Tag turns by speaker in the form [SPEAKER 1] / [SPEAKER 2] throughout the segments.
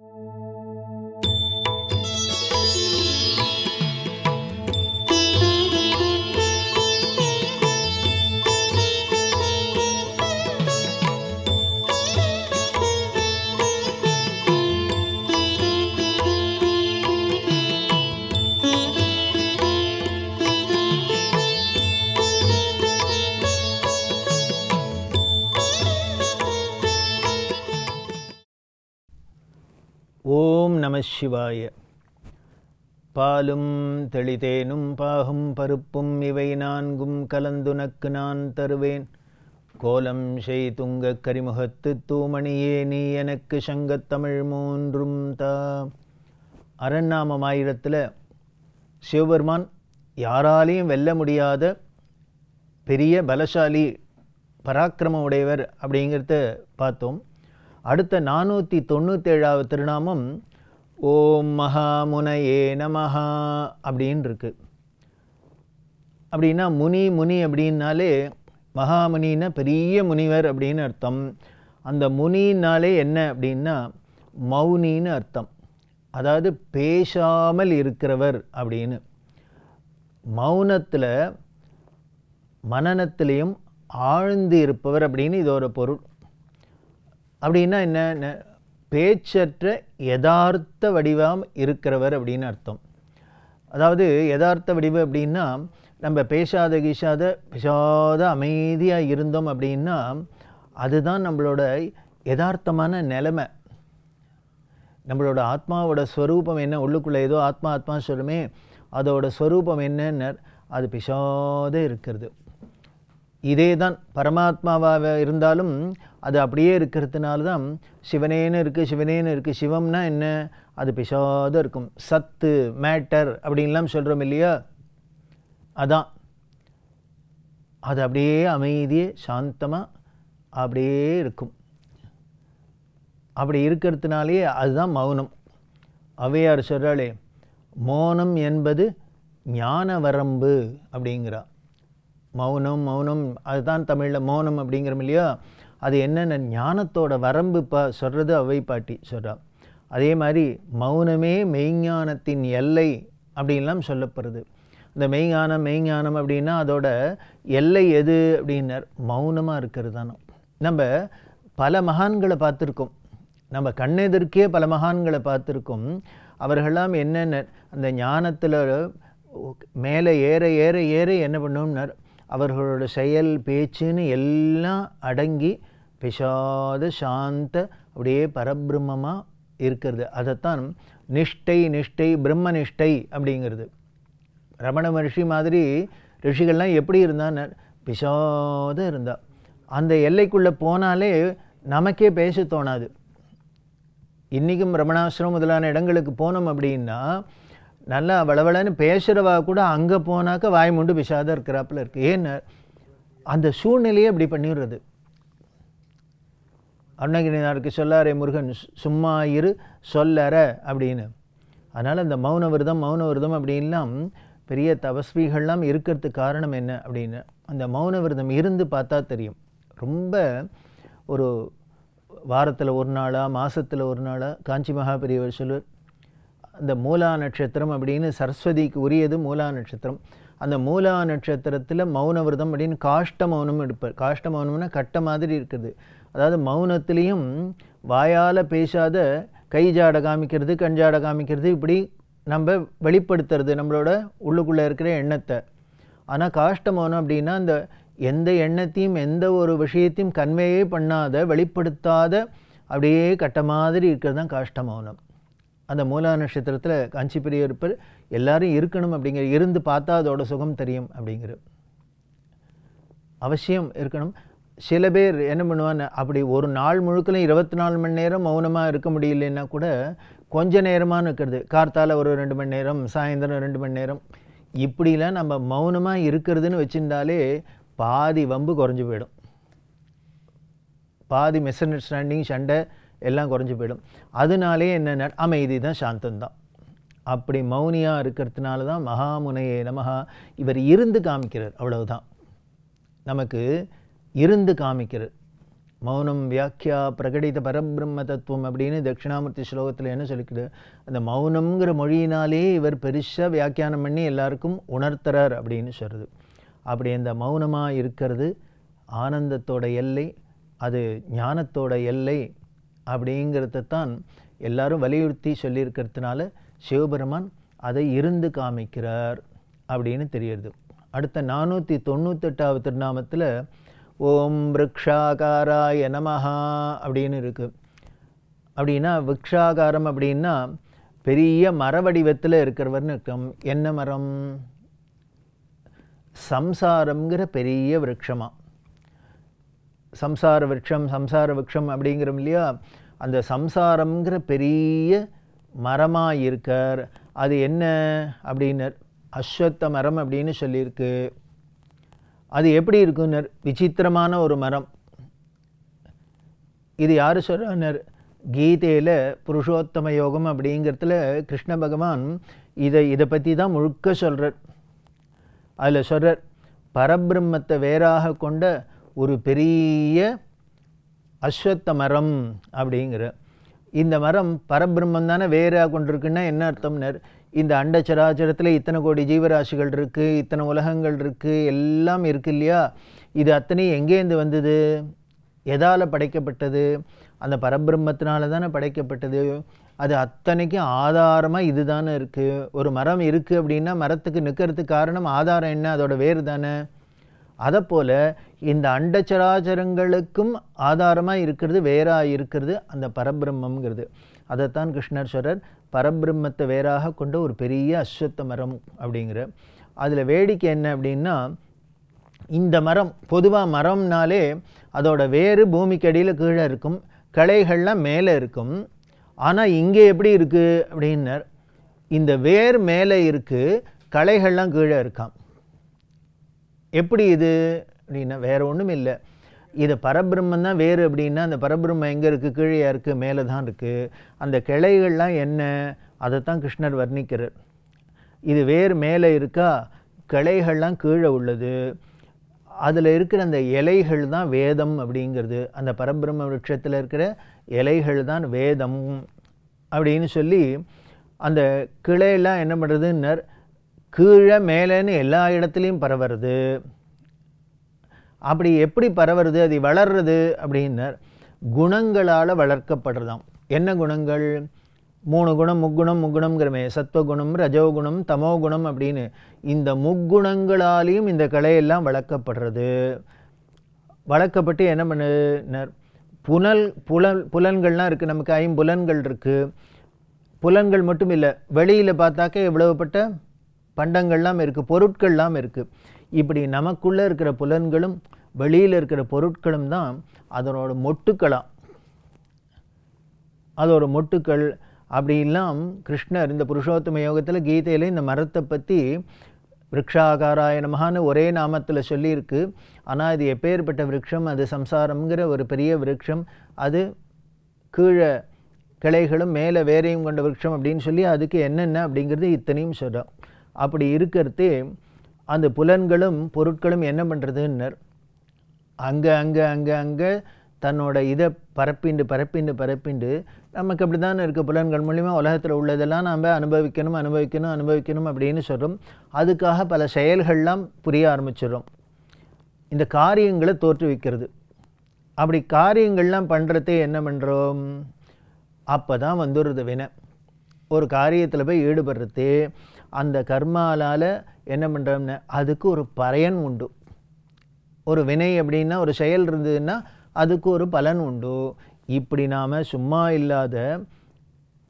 [SPEAKER 1] Thank you. ஓம் நம சிவாய பாலும் தெளிதேனும் பாகும் பருப்பும் இவை நான்கும் கலந்துனக்கு நான் தருவேன் கோலம் செய் துங்க கரிமுகத்து தூமணியே நீ எனக்கு சங்கத்தமிழ் மூன்றும் தா அரண்நாமம் ஆயிரத்தில் சிவபெருமான் யாராலையும் வெல்ல முடியாத பெரிய பலசாலி பராக்கிரம உடையவர் அப்படிங்கிறத பார்த்தோம் அடுத்த நானூற்றி தொண்ணூற்றேழாவது திருநாமம் ஓம் முனையே நமஹா அப்படின் இருக்கு அப்படின்னா முனி முனி அப்படின்னாலே மகாமுனின்னா பெரிய முனிவர் அப்படின்னு அர்த்தம் அந்த முனின்னாலே என்ன அப்படின்னா மௌனின்னு அர்த்தம் அதாவது பேசாமல் இருக்கிறவர் அப்படின்னு மௌனத்தில் மனநத்திலையும் ஆழ்ந்து இருப்பவர் அப்படின்னு இதோட பொருள் அப்படின்னா என்ன பேச்சற்ற யதார்த்த வடிவம் இருக்கிறவர் அப்படின்னு அர்த்தம் அதாவது யதார்த்த வடிவு அப்படின்னா நம்ம பேசாத கீசாத பேசாத அமைதியாக இருந்தோம் அப்படின்னா அதுதான் நம்மளோட யதார்த்தமான நிலைமை நம்மளோட ஆத்மாவோட ஸ்வரூபம் என்ன உள்ளுக்குள்ளே ஏதோ ஆத்மா ஆத்மா சொல்லுமே அதோட ஸ்வரூபம் என்னன்னு அது பிசாத இருக்கிறது இதே தான் பரமாத்மாவாக இருந்தாலும் அது அப்படியே இருக்கிறதுனால தான் சிவனேன்னு இருக்குது சிவனேன்னு இருக்குது சிவம்னா என்ன அது பிசாத இருக்கும் சத்து மேட்டர் அப்படின்லாம் சொல்கிறோம் இல்லையா அதான் அது அப்படியே அமைதியே சாந்தமாக அப்படியே இருக்கும் அப்படி இருக்கிறதுனாலேயே அதுதான் மௌனம் அவையார் சொல்கிறாளே மௌனம் என்பது ஞான வரம்பு அப்படிங்கிறா மௌனம் மௌனம் அதுதான் தமிழில் மௌனம் அப்படிங்கிறோம் இல்லையா அது என்னென்ன ஞானத்தோட வரம்பு பா சொல்கிறது அவை பாட்டி சொல்கிறா அதே மாதிரி மௌனமே மெய்ஞானத்தின் எல்லை அப்படின்லாம் சொல்லப்படுறது இந்த மெய்ஞானம் மெய்ஞானம் அப்படின்னா அதோட எல்லை எது அப்படின்னார் மௌனமாக இருக்கிறது தானே நம்ம பல மகான்களை பார்த்துருக்கோம் நம்ம கண்ணெதிர்க்கே பல மகான்களை பார்த்துருக்கோம் அவர்களெல்லாம் என்னென்ன அந்த ஞானத்தில் மேலே ஏற ஏற ஏற என்ன பண்ணோம்னார் அவர்களோட செயல் பேச்சுன்னு எல்லாம் அடங்கி பிஷாத சாந்த அப்படியே பரபிரம்மமாக இருக்கிறது அதைத்தான் நிஷ்டை நிஷ்டை பிரம்ம நிஷ்டை அப்படிங்கிறது ரமண மகர்ஷி மாதிரி ரிஷிகள்லாம் எப்படி இருந்தான்னு பிஷாத இருந்தா அந்த எல்லைக்குள்ளே போனாலே நமக்கே பேச தோணாது இன்றைக்கும் ரமணாசிரமம் முதலான இடங்களுக்கு போனோம் அப்படின்னா நல்லா வளவளன்னு பேசுகிறவா கூட அங்கே போனாக்கா வாய் மூண்டு பிஷாத இருக்கிறாப்புல இருக்குது ஏன்னா அந்த சூழ்நிலையை அப்படி பண்ணிடுறது அருணகிரினாருக்கு சொல்லாரே முருகன் சும்மா இரு சொல்லற அப்படின்னு அதனால் இந்த மௌன விரதம் மௌன விரதம் அப்படின்லாம் பெரிய தபஸ்விகள்லாம் இருக்கிறதுக்கு காரணம் என்ன அப்படின்னு அந்த மௌன விரதம் இருந்து பார்த்தா தெரியும் ரொம்ப ஒரு வாரத்தில் ஒரு நாளாக மாதத்தில் ஒரு நாளாக காஞ்சி பெரியவர் சொல்வர் அந்த மூலா நட்சத்திரம் அப்படின்னு சரஸ்வதிக்கு உரியது மூலா நட்சத்திரம் அந்த மூலா நட்சத்திரத்தில் மௌன விரதம் அப்படின்னு காஷ்ட மௌனம் எடுப்பார் காஷ்ட மௌனம்னா கட்ட மாதிரி இருக்குது அதாவது மௌனத்திலையும் வாயால் பேசாத கை ஜாட காமிக்கிறது கண் ஜாட காமிக்கிறது இப்படி நம்ம வெளிப்படுத்துறது நம்மளோட உள்ளுக்குள்ளே இருக்கிற எண்ணத்தை ஆனால் காஷ்ட மௌனம் அப்படின்னா அந்த எந்த எண்ணத்தையும் எந்த ஒரு விஷயத்தையும் கன்வேயே பண்ணாத வெளிப்படுத்தாத அப்படியே கட்ட மாதிரி இருக்கிறது தான் காஷ்ட மௌனம் அந்த மூலா நட்சத்திரத்தில் காஞ்சி பெரிய இருப்பர் எல்லோரும் இருக்கணும் அப்படிங்கிற இருந்து பார்த்தா அதோட சுகம் தெரியும் அப்படிங்கிற அவசியம் இருக்கணும் சில பேர் என்ன பண்ணுவாங்க அப்படி ஒரு நாள் முழுக்கலையும் இருபத்தி நாலு மணி நேரம் மௌனமாக இருக்க முடியலன்னா கூட கொஞ்ச நேரமாக இருக்கிறது கார்த்தால் ஒரு ரெண்டு மணி நேரம் சாயந்தரம் ரெண்டு மணி நேரம் இப்படிலாம் நம்ம மௌனமாக இருக்கிறதுன்னு வச்சுருந்தாலே பாதி வம்பு குறைஞ்சி போயிடும் பாதி மிஸ் அண்டர்ஸ்டாண்டிங் சண்டை எல்லாம் குறைஞ்சி போயிடும் அதனாலே என்ன அமைதி தான் சாந்தந்தான் அப்படி மௌனியாக இருக்கிறதுனால தான் மகாமுனையே நமகா இவர் இருந்து காமிக்கிறார் அவ்வளவுதான் நமக்கு இருந்து காமிக்கிறது மௌனம் வியாக்கியா பிரகடித பரபிரம்ம தத்துவம் அப்படின்னு தட்சிணாமூர்த்தி ஸ்லோகத்தில் என்ன சொல்லிக்கிறது அந்த மௌனம்ங்கிற மொழியினாலே இவர் பெருசாக வியாக்கியானம் பண்ணி எல்லாருக்கும் உணர்த்துறார் அப்படின்னு சொல்கிறது அப்படி அந்த மௌனமாக இருக்கிறது ஆனந்தத்தோட எல்லை அது ஞானத்தோட எல்லை அப்படிங்கிறத தான் எல்லாரும் வலியுறுத்தி சொல்லியிருக்கிறதுனால சிவபெருமான் அதை இருந்து காமிக்கிறார் அப்படின்னு தெரியுது அடுத்த நானூற்றி தொண்ணூத்தெட்டாவது திருநாமத்தில் ஓம் விரக்ஷாகாராய நமஹா அப்படின்னு இருக்குது அப்படின்னா விக்ஷாகாரம் அப்படின்னா பெரிய மர வடிவத்தில் இருக்கிறவர்னு இருக்கும் என்ன மரம் சம்சாரம்ங்கிற பெரிய விரக்ஷமாக சம்சார விரக்ஷம் சம்சார விரக்ஷம் அப்படிங்கிறோம் இல்லையா அந்த சம்சாரம்ங்கிற பெரிய மரமாக இருக்கார் அது என்ன அப்படின்னர் அஸ்வத்த மரம் அப்படின்னு சொல்லியிருக்கு அது எப்படி இருக்குன்னர் விசித்திரமான ஒரு மரம் இது யார் சொல்கிறார் கீதையில் புருஷோத்தம யோகம் அப்படிங்கிறதுல கிருஷ்ண பகவான் இதை இதை பற்றி தான் முழுக்க சொல்கிறார் அதில் சொல்கிறார் பரபிரம்மத்தை வேறாக கொண்ட ஒரு பெரிய அஸ்வத்த மரம் அப்படிங்கிற இந்த மரம் பரபிரம்மந்தானே வேறாக கொண்டிருக்குன்னா என்ன அர்த்தம்னர் இந்த அண்ட சராச்சரத்தில் இத்தனை கோடி ஜீவராசிகள் இருக்குது இத்தனை உலகங்கள் இருக்குது எல்லாம் இருக்கு இல்லையா இது அத்தனையும் எங்கேருந்து வந்தது எதால் படைக்கப்பட்டது அந்த பரபிரம்மத்தினால தானே படைக்கப்பட்டது அது அத்தனைக்கும் ஆதாரமாக இது தானே இருக்குது ஒரு மரம் இருக்குது அப்படின்னா மரத்துக்கு நிற்கிறதுக்கு காரணம் ஆதாரம் என்ன அதோட வேறு தானே அதை போல் இந்த அண்டச்சராச்சரங்களுக்கும் ஆதாரமாக இருக்கிறது வேறாக இருக்கிறது அந்த பரபிரம்மங்கிறது அதைத்தான் கிருஷ்ணர் சொல்கிறார் பரபிரம்மத்தை வேறாக கொண்ட ஒரு பெரிய அஸ்வத்த மரம் அப்படிங்கிற அதில் வேடிக்கை என்ன அப்படின்னா இந்த மரம் பொதுவாக மரம்னாலே அதோட வேறு பூமிக்கு அடியில் கீழே இருக்கும் கிளைகள்லாம் மேலே இருக்கும் ஆனால் இங்கே எப்படி இருக்குது அப்படின்னர் இந்த வேர் மேலே இருக்குது களைகள்லாம் கீழே இருக்கான் எப்படி இது அப்படின்னா வேறு ஒன்றும் இல்லை இது பரபிரம்மன் தான் வேறு அப்படின்னா அந்த பரபிரம்மம் எங்கே இருக்குது கீழே இருக்குது மேலே தான் இருக்குது அந்த கிளைகள்லாம் என்ன அதை தான் கிருஷ்ணர் வர்ணிக்கிறார் இது வேறு மேலே இருக்கா கிளைகள்லாம் கீழே உள்ளது அதில் இருக்கிற அந்த இலைகள் தான் வேதம் அப்படிங்கிறது அந்த பரபிரம்ம விருட்சத்தில் இருக்கிற இலைகள் தான் வேதம் அப்படின்னு சொல்லி அந்த கிளையெல்லாம் என்ன பண்ணுறதுன்னர் கீழே மேலேன்னு எல்லா இடத்துலையும் பரவுறது அப்படி எப்படி பரவுறது அது வளர்றது அப்படின்னார் குணங்களால் வளர்க்கப்படுறதாம் என்ன குணங்கள் மூணு குணம் முக்குணம் முக்குணம்ங்கிறமே சத்வகுணம் ரஜோகுணம் தமோகுணம் அப்படின்னு இந்த முக்குணங்களாலேயும் இந்த கலையெல்லாம் வளர்க்கப்படுறது வளர்க்கப்பட்டு என்ன பண்ணுனர் புனல் புலன் புலன்கள்லாம் இருக்குது நமக்கு ஐம்புலன்கள் இருக்குது புலன்கள் மட்டும் இல்லை வெளியில் பார்த்தாக்க எவ்வளவுப்பட்ட பண்டங்கள்லாம் இருக்குது பொருட்கள்லாம் இருக்குது இப்படி நமக்குள்ளே இருக்கிற புலன்களும் வெளியில் இருக்கிற பொருட்களும் தான் அதனோட மொட்டுக்களாக அதோட மொட்டுக்கள் அப்படிலாம் கிருஷ்ணர் இந்த புருஷோத்தம யோகத்தில் கீதையில் இந்த மரத்தை பற்றி விரக்ஷாகாராயணமான ஒரே நாமத்தில் சொல்லியிருக்கு ஆனால் இது எப்பேற்பட்ட விரக்ஷம் அது சம்சாரம்ங்கிற ஒரு பெரிய விரக்ஷம் அது கீழே கிளைகளும் மேலே வேறையும் கொண்ட விரக்ஷம் அப்படின்னு சொல்லி அதுக்கு என்னென்ன அப்படிங்கிறது இத்தனையும் சொல்கிறோம் அப்படி இருக்கிறது அந்த புலன்களும் பொருட்களும் என்ன பண்ணுறதுன்னர் அங்கே அங்கே அங்கே அங்கே தன்னோட இதை பரப்பிண்டு பரப்பிண்டு பரப்பிண்டு நமக்கு அப்படி தான் இருக்க புலன்கள் மூலிமா உலகத்தில் உள்ளதெல்லாம் நாம் அனுபவிக்கணும் அனுபவிக்கணும் அனுபவிக்கணும் அப்படின்னு சொல்கிறோம் அதுக்காக பல செயல்கள்லாம் புரிய ஆரம்பிச்சிடும் இந்த காரியங்களை தோற்றுவிக்கிறது அப்படி காரியங்கள்லாம் பண்ணுறதே என்ன பண்ணுறோம் அப்போ தான் வந்துடுறது வினை ஒரு காரியத்தில் போய் ஈடுபடுறது அந்த கர்மாலால் என்ன பண்ணுறோம்னா அதுக்கு ஒரு பயன் உண்டு ஒரு வினை அப்படின்னா ஒரு செயல் இருந்ததுன்னா அதுக்கு ஒரு பலன் உண்டு இப்படி நாம் சும்மா இல்லாத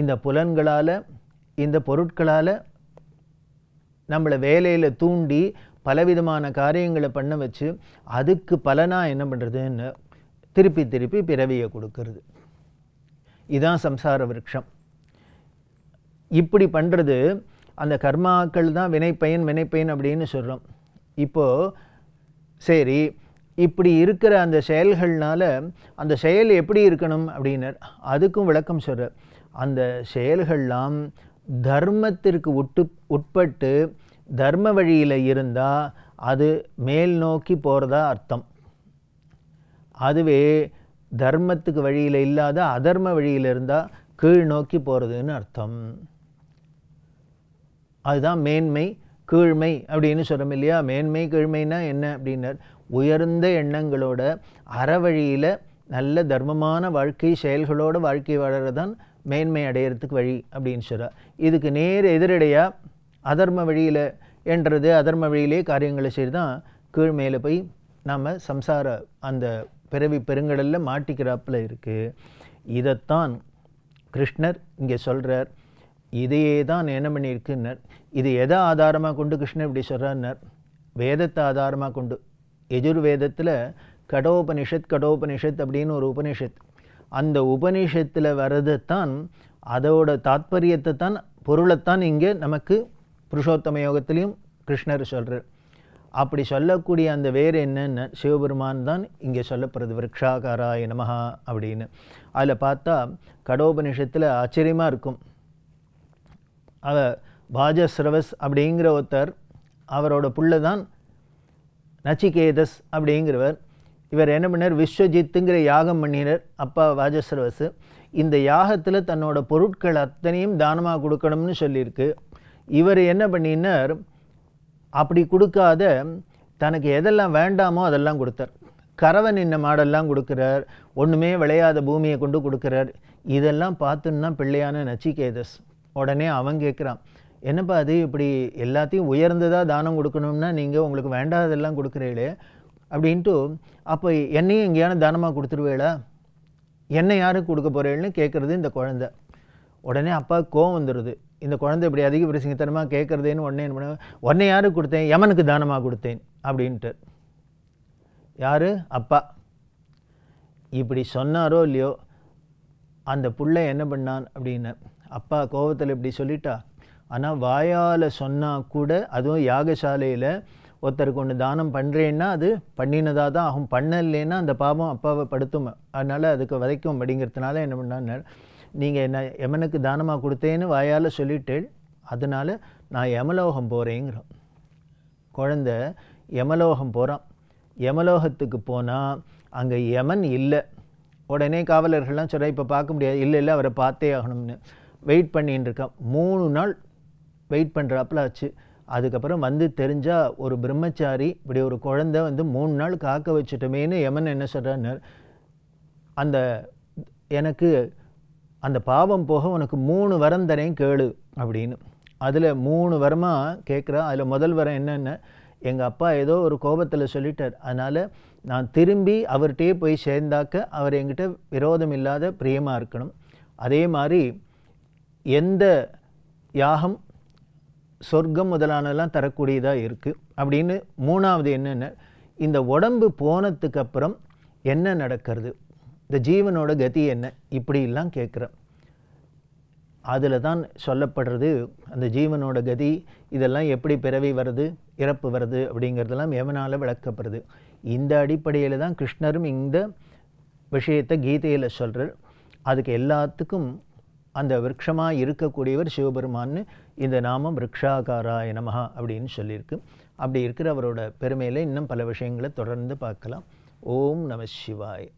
[SPEAKER 1] இந்த புலன்களால் இந்த பொருட்களால் நம்மளை வேலையில் தூண்டி பலவிதமான காரியங்களை பண்ண வச்சு அதுக்கு பலனாக என்ன பண்ணுறதுன்னு திருப்பி திருப்பி பிறவியை கொடுக்கறது இதான் சம்சார விரக்ஷம் இப்படி பண்ணுறது அந்த கர்மாக்கள் தான் வினைப்பயன் வினைப்பயன் அப்படின்னு சொல்கிறோம் இப்போது சரி இப்படி இருக்கிற அந்த செயல்கள்னால் அந்த செயல் எப்படி இருக்கணும் அப்படின்னர் அதுக்கும் விளக்கம் சொல்கிற அந்த செயல்கள்லாம் தர்மத்திற்கு உட்டு உட்பட்டு தர்ம வழியில் இருந்தால் அது மேல் நோக்கி போகிறதா அர்த்தம் அதுவே தர்மத்துக்கு வழியில் இல்லாத அதர்ம வழியில் இருந்தால் கீழ் நோக்கி போகிறதுன்னு அர்த்தம் அதுதான் மேன்மை கீழ்மை அப்படின்னு சொல்கிறோம் இல்லையா மேன்மை கீழ்மைனா என்ன அப்படின்னர் உயர்ந்த எண்ணங்களோட அறவழியில் நல்ல தர்மமான வாழ்க்கை செயல்களோட வாழ்க்கை வாழறதான் மேன்மை அடையிறதுக்கு வழி அப்படின்னு சொல்கிறார் இதுக்கு நேர் எதிரடையாக அதர்ம வழியில் என்றது அதர்ம வழியிலே காரியங்களை செய்து தான் கீழ்மையில் போய் நாம் சம்சார அந்த பிறவி பெருங்கடலில் மாட்டிக்கிறாப்பில் இருக்குது இதைத்தான் கிருஷ்ணர் இங்கே சொல்கிறார் இதையே தான் என்ன பண்ணியிருக்குன்னர் இது எதை ஆதாரமாக கொண்டு கிருஷ்ணன் இப்படி சொல்கிறார்னர் வேதத்தை ஆதாரமாக கொண்டு எஜுர்வேதத்தில் கடோபனிஷத் கடோபனிஷத் அப்படின்னு ஒரு உபனிஷத் அந்த உபனிஷத்தில் வர்றதைத்தான் அதோட தாத்பரியத்தை தான் பொருளைத்தான் இங்கே நமக்கு புருஷோத்தம யோகத்திலையும் கிருஷ்ணர் சொல்கிறார் அப்படி சொல்லக்கூடிய அந்த வேறு என்னென்ன சிவபெருமான் தான் இங்கே சொல்லப்படுறது விரக்ஷாகாராய நமஹா அப்படின்னு அதில் பார்த்தா கடோபனிஷத்தில் ஆச்சரியமாக இருக்கும் பாஜ சிரவஸ் அப்படிங்கிற ஒருத்தர் அவரோட புள்ள தான் நச்சிகேதஸ் அப்படிங்கிறவர் இவர் என்ன பண்ணார் விஸ்வஜித்துங்கிற யாகம் பண்ணினர் அப்பா வாஜஸ்ரவசு இந்த யாகத்தில் தன்னோட பொருட்கள் அத்தனையும் தானமாக கொடுக்கணும்னு சொல்லியிருக்கு இவர் என்ன பண்ணினார் அப்படி கொடுக்காத தனக்கு எதெல்லாம் வேண்டாமோ அதெல்லாம் கொடுத்தார் கறவை நின்ன மாடெல்லாம் கொடுக்குறார் ஒன்றுமே விளையாத பூமியை கொண்டு கொடுக்குறார் இதெல்லாம் பார்த்துன்னா பிள்ளையான நச்சிகேதஸ் உடனே அவன் கேட்குறான் என்னப்பா அது இப்படி எல்லாத்தையும் உயர்ந்ததாக தானம் கொடுக்கணும்னா நீங்கள் உங்களுக்கு வேண்டாததெல்லாம் கொடுக்குறீங்களே அப்படின்ட்டு அப்போ என்னையும் எங்கேயான தானமாக கொடுத்துருவேளா என்னை யாரும் கொடுக்க போகிறேன்னு கேட்குறது இந்த குழந்தை உடனே அப்பா கோவம் வந்துடுது இந்த குழந்தை இப்படி அதிக பிரசிங்கத்தனமாக கேட்குறதுன்னு உடனே என்ன பண்ணுவேன் உடனே யாருக்கு கொடுத்தேன் யமனுக்கு தானமாக கொடுத்தேன் அப்படின்ட்டு யார் அப்பா இப்படி சொன்னாரோ இல்லையோ அந்த புள்ள என்ன பண்ணான் அப்படின்னு அப்பா கோபத்தில் இப்படி சொல்லிட்டா ஆனால் வாயால் சொன்னால் கூட அதுவும் யாகசாலையில் ஒருத்தருக்கு ஒன்று தானம் பண்ணுறேன்னா அது பண்ணினதாக தான் ஆகும் பண்ணலைன்னா அந்த பாவம் அப்பாவை படுத்தும் அதனால் அதுக்கு வதைக்கும் அப்படிங்கிறதுனால என்ன பண்ணார் நீங்கள் என்ன எமனுக்கு தானமாக கொடுத்தேன்னு வாயால் சொல்லிட்டேள் அதனால் நான் யமலோகம் போகிறேங்கிறோம் குழந்த யமலோகம் போகிறான் யமலோகத்துக்கு போனால் அங்கே யமன் இல்லை உடனே காவலர்கள்லாம் சொல்கிறேன் இப்போ பார்க்க முடியாது இல்லை இல்லை அவரை பார்த்தே ஆகணும்னு வெயிட் பண்ணின்னு இருக்கேன் மூணு நாள் வெயிட் பண்ணுறாப்புல ஆச்சு அதுக்கப்புறம் வந்து தெரிஞ்சால் ஒரு பிரம்மச்சாரி இப்படி ஒரு குழந்த வந்து மூணு நாள் காக்க வச்சுட்டோமேனு யமன் என்ன சொல்கிறான்னு அந்த எனக்கு அந்த பாவம் போக உனக்கு மூணு வரம் தரேன் கேளு அப்படின்னு அதில் மூணு வரமாக கேட்குறா அதில் முதல் வரம் என்னென்ன எங்கள் அப்பா ஏதோ ஒரு கோபத்தில் சொல்லிட்டார் அதனால் நான் திரும்பி அவர்கிட்டயே போய் சேர்ந்தாக்க அவர் எங்கிட்ட விரோதம் இல்லாத பிரியமாக இருக்கணும் அதே மாதிரி எந்த யாகம் சொர்க்கம் முதலானதெல்லாம் தரக்கூடியதாக இருக்குது அப்படின்னு மூணாவது என்னென்ன இந்த உடம்பு போனதுக்கு அப்புறம் என்ன நடக்கிறது இந்த ஜீவனோட கதி என்ன இப்படிலாம் கேட்குறேன் அதில் தான் சொல்லப்படுறது அந்த ஜீவனோட கதி இதெல்லாம் எப்படி பிறவி வருது இறப்பு வருது அப்படிங்கிறதெல்லாம் எவனால் விளக்கப்படுது இந்த அடிப்படையில் தான் கிருஷ்ணரும் இந்த விஷயத்தை கீதையில் சொல்கிறார் அதுக்கு எல்லாத்துக்கும் அந்த விரக்ஷமாக இருக்கக்கூடியவர் சிவபெருமான்னு இந்த நாமம் ரிக்ஷாகாராய நமகா அப்படின்னு சொல்லியிருக்கு அப்படி இருக்கிற அவரோட பெருமையில் இன்னும் பல விஷயங்களை தொடர்ந்து பார்க்கலாம் ஓம் நம சிவாய்